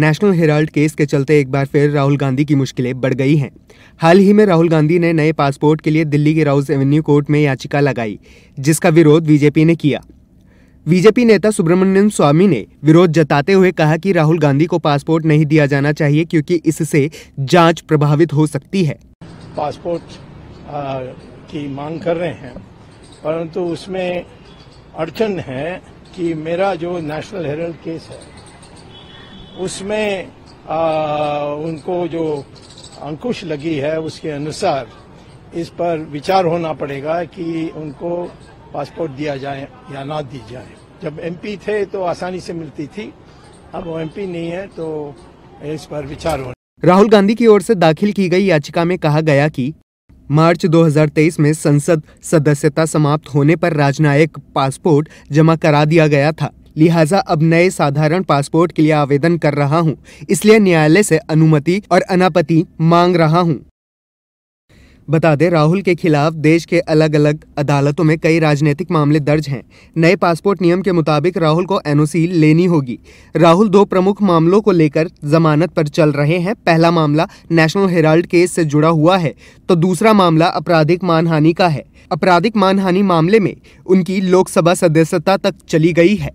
national Herald case के चलते एक बार फिर राहुल गांधी की मुश्किलें बढ़ गई हैं हाल ही में राहुल गांधी ने नए पासपोर्ट के लिए दिल्ली के राउस एवेन्यू कोर्ट में याचिका लगाई जिसका विरोध बीजेपी ने किया बीजेपी नेता सुब्रमण्यम स्वामी ने विरोध जताते हुए कहा कि राहुल गांधी को पासपोर्ट नहीं दिया जाना चाहिए क्योंकि इससे जांच प्रभावित हो सकती है पासपोर्ट की मांग कर रहे हैं परंतु उसमें अड़चन है कि मेरा जो नेशनल हेराल्ड केस है उसमें आ, उनको जो अंकुश लगी है उसके अनुसार इस पर विचार होना पड़ेगा कि उनको पासपोर्ट दिया जाए या ना दी जाए जब एमपी थे तो आसानी से मिलती थी अब वो एमपी नहीं है तो इस पर विचार होना राहुल गांधी की ओर से दाखिल की गई याचिका में कहा गया कि मार्च 2023 में संसद सदस्यता समाप्त होने पर राजनायक पासपोर्ट जमा करा दिया गया था लिहाजा अब नए साधारण पासपोर्ट के लिए आवेदन कर रहा हूँ इसलिए न्यायालय से अनुमति और अनापति मांग रहा हूँ बता दें राहुल के खिलाफ देश के अलग अलग अदालतों में कई राजनीतिक मामले दर्ज हैं नए पासपोर्ट नियम के मुताबिक राहुल को एनओसी लेनी होगी राहुल दो प्रमुख मामलों को लेकर जमानत पर चल रहे हैं पहला मामला नेशनल हेराल्ड केस से जुड़ा हुआ है तो दूसरा मामला आपराधिक मानहानि का है आपराधिक मानहानि मामले में उनकी लोकसभा सदस्यता तक चली गई है